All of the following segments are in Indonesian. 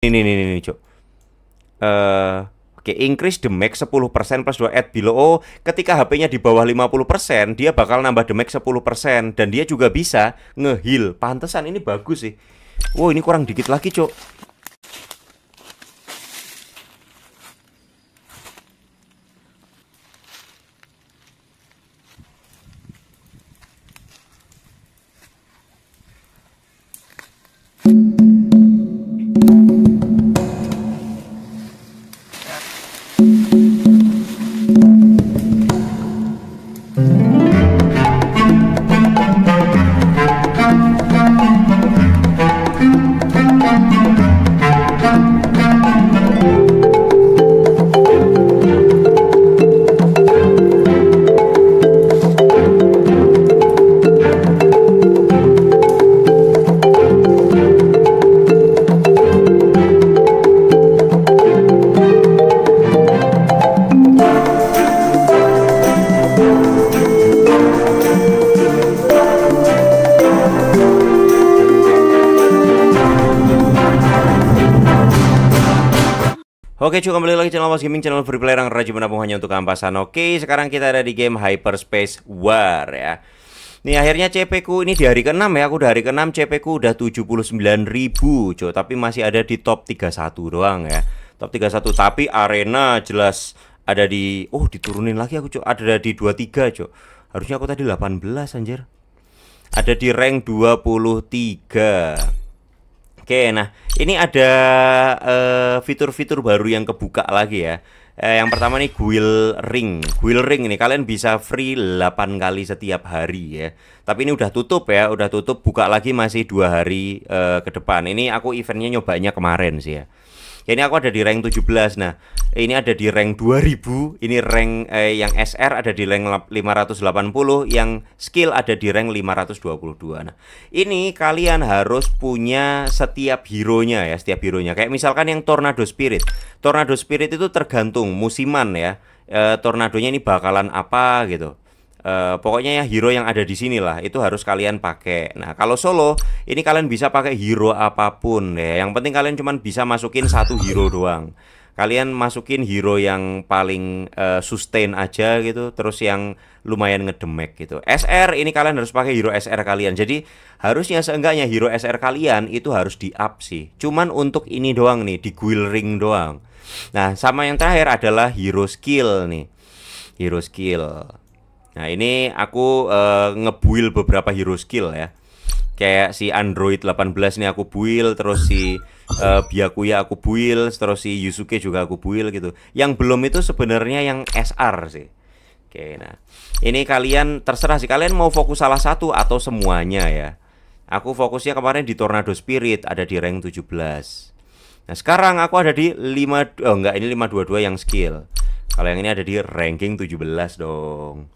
Ini ini ini, ini cok. Uh, eh, Oke, okay, increase the max 10% plus 2 add below. Oh, ketika HP-nya di bawah 50%, dia bakal nambah the max 10% dan dia juga bisa ngeheal. Pantesan ini bagus sih. Wow, ini kurang dikit lagi, cok. Oke cuy kembali lagi channel Mas Gaming channel free player yang rajin menabung hanya untuk ampasan Oke sekarang kita ada di game Hyperspace War ya Nih akhirnya CP ku ini di hari ke-6 ya Aku di hari ke-6 CP ku udah 79.000 cuy Tapi masih ada di top 31 doang ya Top 31 tapi arena jelas ada di Oh diturunin lagi aku cuy Ada di 23 cuy Harusnya aku tadi 18 anjir Ada di rank 23 Oke, nah ini ada eh, fitur-fitur uh, baru yang kebuka lagi ya. Eh, yang pertama nih guild ring. Guild ring ini kalian bisa free 8 kali setiap hari ya. Tapi ini udah tutup ya, udah tutup buka lagi masih dua hari uh, ke depan. Ini aku eventnya nyobanya kemarin sih ya ya ini aku ada di rank 17 nah ini ada di rank 2000 ini rank eh, yang SR ada di rank 580 yang skill ada di rank 522 nah ini kalian harus punya setiap hero nya ya setiap hero nya kayak misalkan yang Tornado Spirit Tornado Spirit itu tergantung musiman ya e, tornadonya ini bakalan apa gitu Uh, pokoknya ya hero yang ada di sini lah itu harus kalian pakai. Nah kalau solo ini kalian bisa pakai hero apapun ya. Yang penting kalian cuma bisa masukin satu hero doang. Kalian masukin hero yang paling uh, sustain aja gitu, terus yang lumayan ngedemek gitu. SR ini kalian harus pakai hero SR kalian. Jadi harusnya seenggaknya hero SR kalian itu harus di up sih. Cuman untuk ini doang nih, di guild ring doang. Nah sama yang terakhir adalah hero skill nih, hero skill. Nah ini aku uh, ngebuil beberapa hero skill ya Kayak si Android 18 ini aku buil Terus si uh, Byakuya aku buil Terus si Yusuke juga aku buil gitu Yang belum itu sebenarnya yang SR sih Oke nah Ini kalian terserah sih Kalian mau fokus salah satu atau semuanya ya Aku fokusnya kemarin di Tornado Spirit Ada di rank 17 Nah sekarang aku ada di 5 Oh enggak ini 522 yang skill Kalau yang ini ada di ranking 17 dong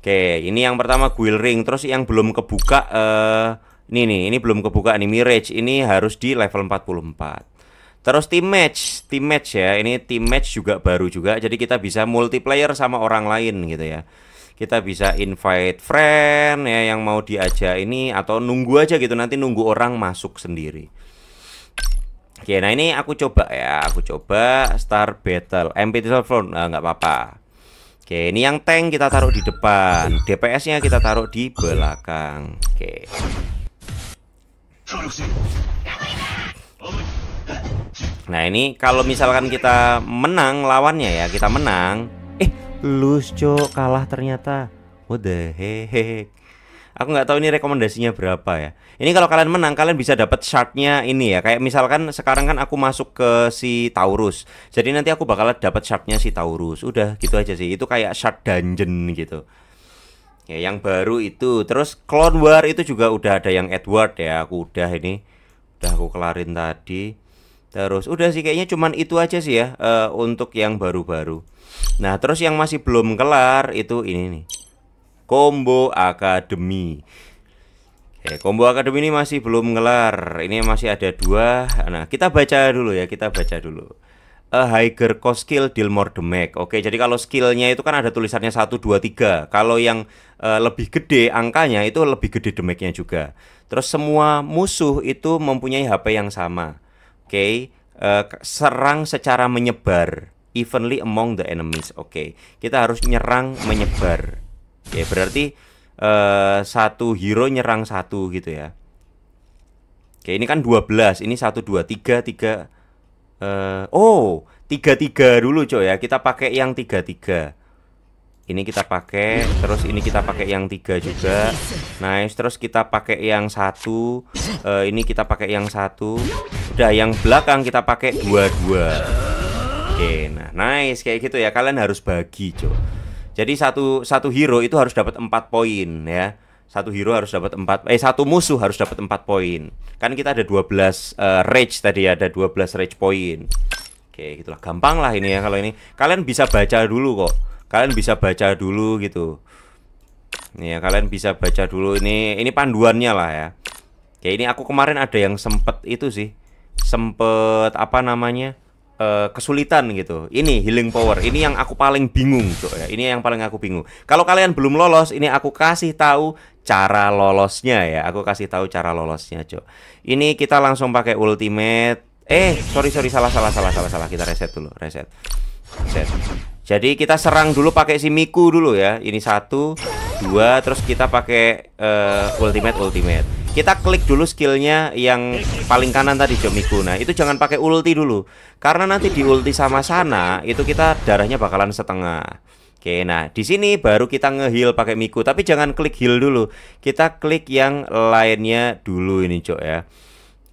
Oke, ini yang pertama guild ring, terus yang belum kebuka eh uh, ini nih, ini belum kebuka nih Mirage. Ini harus di level 44. Terus team match, team match ya. Ini team match juga baru juga. Jadi kita bisa multiplayer sama orang lain gitu ya. Kita bisa invite friend ya yang mau diajak ini atau nunggu aja gitu nanti nunggu orang masuk sendiri. Oke, nah ini aku coba ya, aku coba Star Battle, MP Battlefront, nah, nggak nah, apa-apa. Oke, ini yang tank kita taruh di depan, DPS-nya kita taruh di belakang. Oke. Nah, ini kalau misalkan kita menang lawannya ya, kita menang. Eh, lose, Cok, kalah ternyata. What the heck? Aku nggak tahu ini rekomendasinya berapa ya. Ini kalau kalian menang kalian bisa dapat shardnya ini ya. Kayak misalkan sekarang kan aku masuk ke si Taurus. Jadi nanti aku bakal dapat shardnya si Taurus. Udah gitu aja sih. Itu kayak shard dungeon gitu. Ya yang baru itu. Terus Clone War itu juga udah ada yang Edward ya. Aku udah ini udah aku kelarin tadi. Terus udah sih kayaknya cuman itu aja sih ya uh, untuk yang baru-baru. Nah, terus yang masih belum kelar itu ini nih. Combo Academy. Oke, Combo Academy ini masih belum ngelar. Ini masih ada dua. Nah, kita baca dulu ya, kita baca dulu. A higher cost skill deal more damage. Oke, jadi kalau skillnya itu kan ada tulisannya 1, 2, 3. Kalau yang uh, lebih gede angkanya itu lebih gede damage-nya juga. Terus semua musuh itu mempunyai HP yang sama. Oke, uh, serang secara menyebar evenly among the enemies. Oke, kita harus nyerang menyebar. Ya berarti uh, satu hero nyerang satu gitu ya. Oke, ini kan 12, ini 1 2 3 3 uh, oh, 3 3 dulu coy ya. Kita pakai yang 3 3. Ini kita pakai, terus ini kita pakai yang 3 juga. Nice, terus kita pakai yang satu uh, ini kita pakai yang satu Udah yang belakang kita pakai dua dua Oke, nah nice kayak gitu ya. Kalian harus bagi, coy. Jadi satu satu hero itu harus dapat empat poin ya. Satu hero harus dapat empat eh satu musuh harus dapat empat poin. Kan kita ada 12 uh, eh, rage tadi ada 12 rage poin Oke, gitulah gampang lah ini ya kalau ini. Kalian bisa baca dulu kok. Kalian bisa baca dulu gitu. Nih ya, kalian bisa baca dulu ini ini panduannya lah ya. Oke, ini aku kemarin ada yang sempet itu sih. Sempet apa namanya? Eh, kesulitan gitu. Ini healing power. Ini yang aku paling bingung, Cok ya. Ini yang paling aku bingung. Kalau kalian belum lolos, ini aku kasih tahu cara lolosnya ya. Aku kasih tahu cara lolosnya, Cok. Ini kita langsung pakai ultimate. Eh, sorry sorry salah salah salah salah salah. Kita reset dulu, reset. Reset. Jadi kita serang dulu pakai si Miku dulu ya. Ini satu, dua, terus kita pakai uh, ultimate ultimate kita klik dulu skillnya yang paling kanan tadi Jomiku nah itu jangan pakai ulti dulu karena nanti di ulti sama sana itu kita darahnya bakalan setengah Oke, nah di sini baru kita ngeheal pakai Miku, tapi jangan klik heal dulu. Kita klik yang lainnya dulu ini, Cok ya.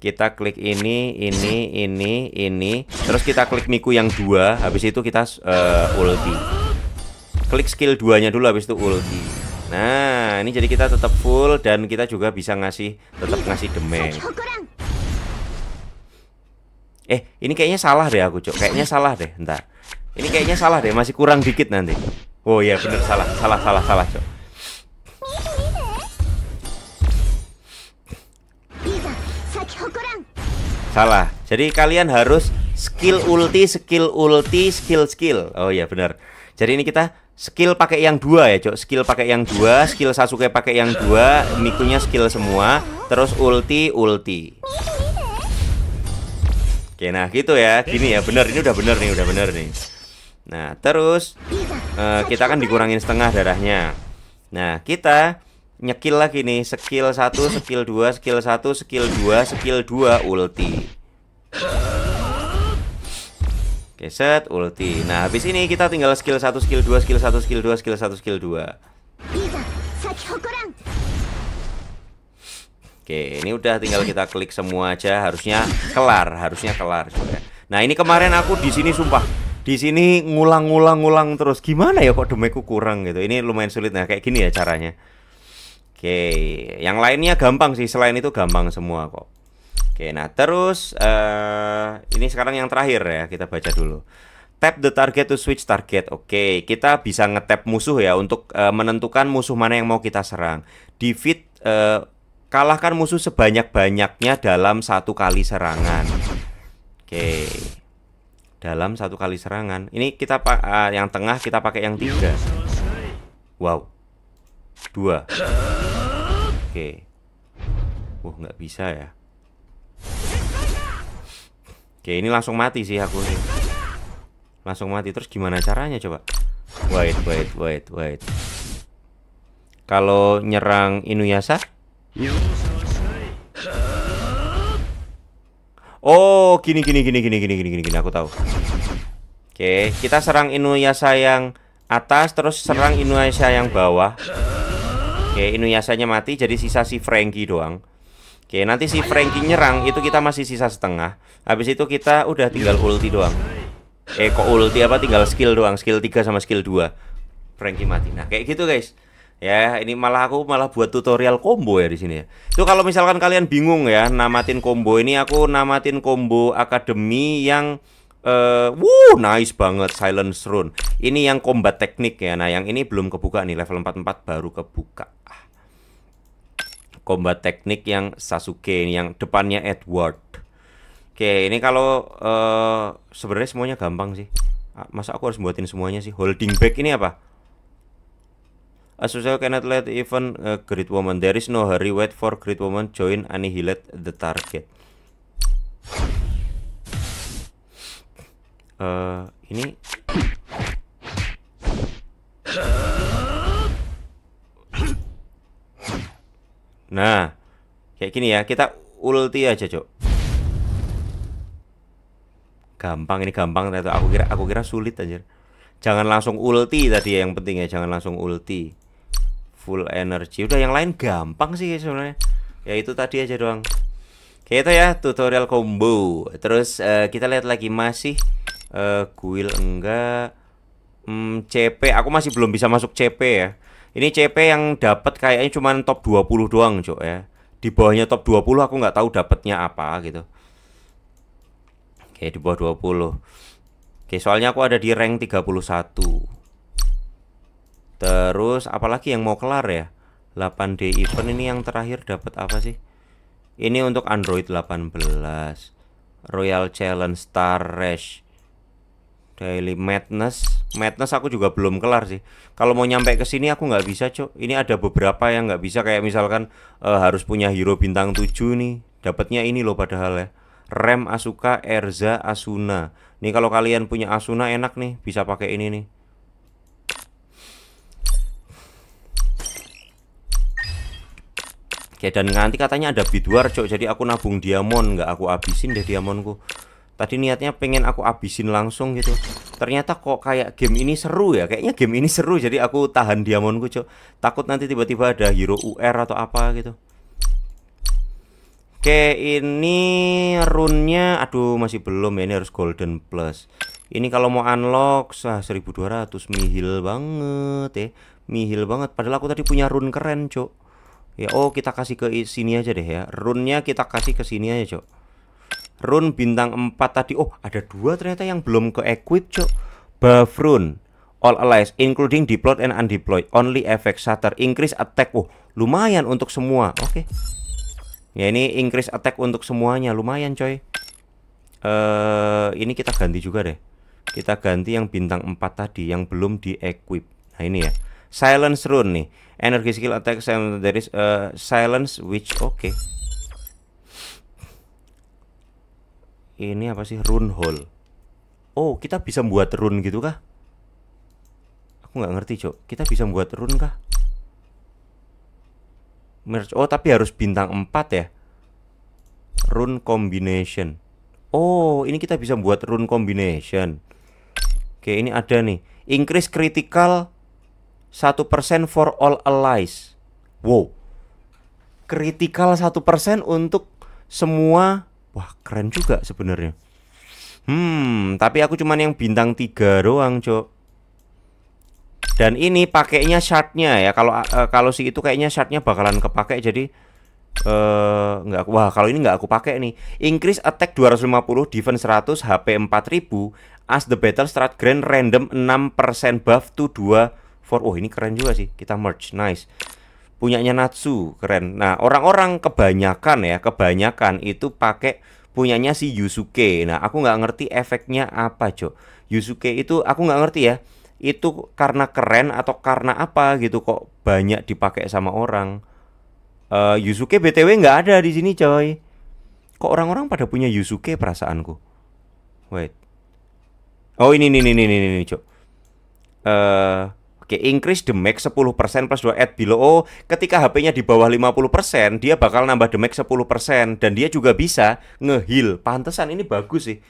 Kita klik ini, ini, ini, ini, terus kita klik Miku yang dua, habis itu kita uh, ulti. Klik skill duanya dulu habis itu ulti. Nah, ini jadi kita tetap full dan kita juga bisa ngasih tetap ngasih damage. Eh, ini kayaknya salah deh aku, Cok. Kayaknya salah deh, entar. Ini kayaknya salah deh, masih kurang dikit nanti. Oh iya, bener salah. Salah, salah, salah, Cok. Salah. Jadi kalian harus skill ulti, skill ulti, skill skill. Oh iya, bener. Jadi ini kita skill pakai yang dua ya cok skill pakai yang dua skill Sasuke pakai yang dua Mikunya skill semua terus ulti ulti oke nah gitu ya gini ya bener ini udah bener nih udah bener nih nah terus uh, kita kan dikurangin setengah darahnya nah kita nyekil lagi nih skill satu skill dua skill satu skill dua skill dua ulti Oke, set ulti. Nah, habis ini kita tinggal skill 1, skill 2, skill 1, skill 2, skill 1, skill 2. Oke, ini udah tinggal kita klik semua aja. Harusnya kelar, harusnya kelar juga. Nah, ini kemarin aku di sini sumpah di sini ngulang-ngulang-ngulang terus. Gimana ya kok demeku kurang gitu. Ini lumayan sulit nah kayak gini ya caranya. Oke, yang lainnya gampang sih. Selain itu gampang semua kok. Oke, nah terus uh, ini sekarang yang terakhir ya kita baca dulu. Tap the target to switch target. Oke, kita bisa ngetap musuh ya untuk uh, menentukan musuh mana yang mau kita serang. Defeat uh, kalahkan musuh sebanyak-banyaknya dalam satu kali serangan. Oke. Dalam satu kali serangan. Ini kita uh, yang tengah kita pakai yang tiga. Wow. Dua. Oke. Wah, nggak bisa ya. Oke, ini langsung mati sih aku sih. Langsung mati. Terus gimana caranya coba? Wait, wait, wait, wait. Kalau nyerang Inuyasha? Oh, gini gini gini gini gini gini gini gini aku tahu. Oke, kita serang Inuyasha yang atas terus serang Inuyasha yang bawah. Oke, Inuyashanya mati jadi sisa si Frankie doang. Oke, nanti si Frankie nyerang itu kita masih sisa setengah. Habis itu kita udah tinggal ulti doang. Eh, kok ulti apa tinggal skill doang, skill 3 sama skill 2. Frankie mati. Nah, kayak gitu, guys. Ya, ini malah aku malah buat tutorial combo ya di sini ya. kalau misalkan kalian bingung ya namatin combo ini aku namatin combo akademi yang uh, wuh nice banget Silence Rune. Ini yang combat teknik ya. Nah, yang ini belum kebuka nih level 44 baru kebuka. Ah combat teknik yang Sasuke ini yang depannya Edward. Oke, ini kalau uh, sebenarnya semuanya gampang sih. Ah, masa aku harus buatin semuanya sih? Holding back ini apa? Asusel cannot let even a eh, great woman. There is no hurry. Wait for great woman. Join annihilate the target. Uh, ini. Nah, kayak gini ya, kita ulti aja, Cok. Gampang ini gampang ternyata. Aku kira aku kira sulit anjir. Jangan langsung ulti tadi ya, yang penting ya, jangan langsung ulti. Full energy. Udah yang lain gampang sih sebenarnya. Ya itu tadi aja doang. Kayak itu ya tutorial combo. Terus uh, kita lihat lagi masih uh, eh, guild enggak hmm, CP. Aku masih belum bisa masuk CP ya. Ini CP yang dapat kayaknya cuma top 20 doang, Cok ya. Di bawahnya top 20 aku nggak tahu dapatnya apa gitu. Oke, di bawah 20. Oke, soalnya aku ada di rank 31. Terus apalagi yang mau kelar ya? 8D event ini yang terakhir dapat apa sih? Ini untuk Android 18. Royal Challenge Star Rush. Daily Madness. Madness aku juga belum kelar sih. Kalau mau nyampe ke sini aku nggak bisa, Cok. Ini ada beberapa yang nggak bisa kayak misalkan uh, harus punya hero bintang 7 nih. Dapatnya ini loh padahal ya. Rem Asuka Erza Asuna. Nih kalau kalian punya Asuna enak nih, bisa pakai ini nih. Oke, dan nanti katanya ada bidwar Cok. Jadi aku nabung diamond, nggak aku habisin deh diamondku. Tadi niatnya pengen aku abisin langsung gitu. Ternyata kok kayak game ini seru ya. Kayaknya game ini seru jadi aku tahan diamonku, Cok. Takut nanti tiba-tiba ada hero UR atau apa gitu. Oke, ini runnya aduh masih belum ya. Ini harus golden plus. Ini kalau mau unlock sah 1200 mihil banget ya. Mihil banget padahal aku tadi punya run keren, Cok. Ya, oh kita kasih ke sini aja deh ya. Runnya kita kasih ke sini aja, Cok. Rune bintang 4 tadi oh ada dua ternyata yang belum ke equip cok rune. all allies including deployed and undeployed only effect shutter increase attack oh lumayan untuk semua oke okay. ya ini increase attack untuk semuanya lumayan coy uh, ini kita ganti juga deh kita ganti yang bintang 4 tadi yang belum di equip nah ini ya silence rune nih energy skill attack there is uh, silence which oke okay. ini apa sih rune hole oh kita bisa buat rune gitu kah aku nggak ngerti cok kita bisa buat rune kah merge oh tapi harus bintang 4 ya rune combination oh ini kita bisa buat rune combination oke ini ada nih increase critical 1% for all allies wow critical 1% untuk semua Wah keren juga sebenarnya. Hmm, tapi aku cuman yang bintang tiga doang, Cok. Dan ini pakainya shardnya ya. Kalau uh, kalau si itu kayaknya shardnya bakalan kepake jadi eh uh, nggak wah kalau ini nggak aku pakai nih. Increase attack 250, defense 100, HP 4000, as the battle strat grand random 6% buff to 2 for. Oh, ini keren juga sih. Kita merge. Nice punyanya Natsu keren. Nah orang-orang kebanyakan ya kebanyakan itu pakai punyanya si Yusuke. Nah aku nggak ngerti efeknya apa cok. Yusuke itu aku nggak ngerti ya. Itu karena keren atau karena apa gitu kok banyak dipakai sama orang. Uh, Yusuke btw nggak ada di sini coy. Kok orang-orang pada punya Yusuke perasaanku. Wait. Oh ini ini ini ini ini, cok. Eh Uh, Oke, increase the max 10% plus 2 add below. Oh, ketika HP-nya di bawah 50%, dia bakal nambah the max 10% dan dia juga bisa nge ngeheal. Pantesan ini bagus sih.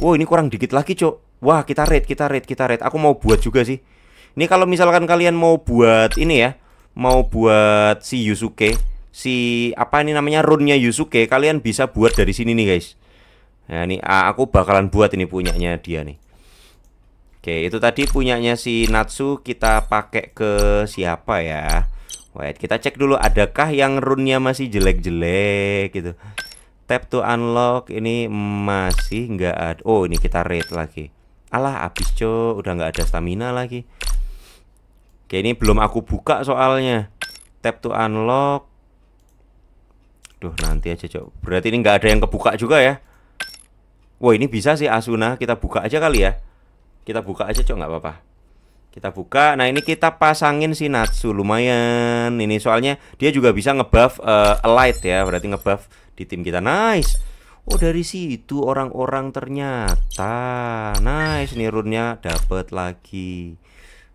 Wow, ini kurang dikit lagi, Cok. Wah, kita rate, kita rate, kita rate. Aku mau buat juga sih. Ini kalau misalkan kalian mau buat ini ya, mau buat si Yusuke, si apa ini namanya rune-nya Yusuke, kalian bisa buat dari sini nih, guys. Nah, ini aku bakalan buat ini punyanya dia nih. Oke, itu tadi punyanya si Natsu kita pakai ke siapa ya? Wait, kita cek dulu adakah yang runnya masih jelek-jelek gitu. Tap to unlock ini masih nggak ada. Oh, ini kita raid lagi. Alah, habis co, udah nggak ada stamina lagi. Oke, ini belum aku buka soalnya. Tap to unlock. Duh, nanti aja, Cok. Berarti ini nggak ada yang kebuka juga ya. Wah, ini bisa sih Asuna, kita buka aja kali ya. Kita buka aja cok nggak apa-apa. Kita buka. Nah, ini kita pasangin si Natsu lumayan. Ini soalnya dia juga bisa ngebuff uh, eh, light ya, berarti ngebuff di tim kita. Nice. Oh, dari situ orang-orang ternyata. Nice nih runnya dapet lagi.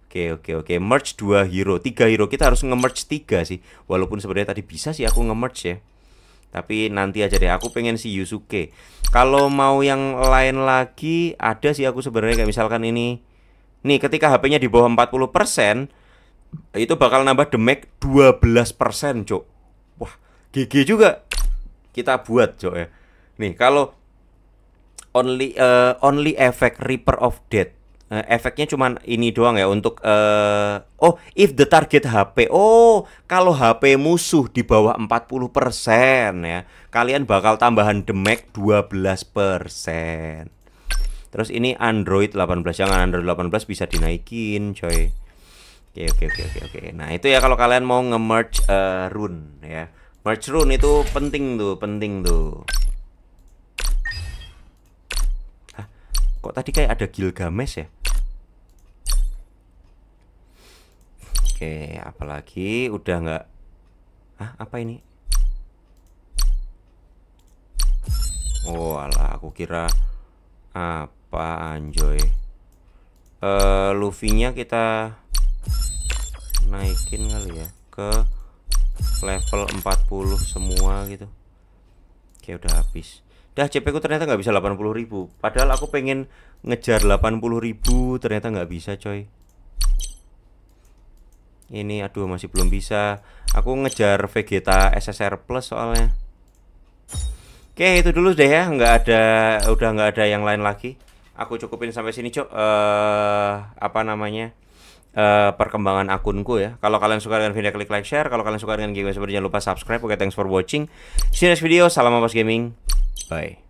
Oke, oke, oke. Merge dua hero, tiga hero. Kita harus nge-merge tiga sih. Walaupun sebenarnya tadi bisa sih aku nge-merge ya tapi nanti aja deh aku pengen si Yusuke kalau mau yang lain lagi ada sih aku sebenarnya kayak misalkan ini nih ketika HP-nya di bawah 40% itu bakal nambah demek 12% cok wah GG juga kita buat cok ya nih kalau only uh, only effect Reaper of Death uh, efeknya cuma ini doang ya untuk uh, oh if the target HP oh kalau HP musuh di bawah 40% ya kalian bakal tambahan damage 12% terus ini Android 18 jangan Android 18 bisa dinaikin coy oke oke oke oke oke nah itu ya kalau kalian mau nge-merge uh, rune ya merge rune itu penting tuh penting tuh Hah? kok tadi kayak ada Gilgamesh ya Oke, apalagi udah nggak Hah, apa ini? Oh, alah, aku kira apa anjoy. Uh, Luffy-nya kita naikin kali ya ke level 40 semua gitu. Oke, udah habis. Dah CP ku ternyata nggak bisa 80.000. Padahal aku pengen ngejar 80.000, ternyata nggak bisa, coy ini aduh masih belum bisa aku ngejar Vegeta SSR Plus soalnya oke itu dulu deh ya nggak ada udah nggak ada yang lain lagi aku cukupin sampai sini cok uh, eh, apa namanya uh, perkembangan akunku ya kalau kalian suka dengan video klik like share kalau kalian suka dengan game seperti jangan lupa subscribe oke okay, thanks for watching see you next video salam apa gaming bye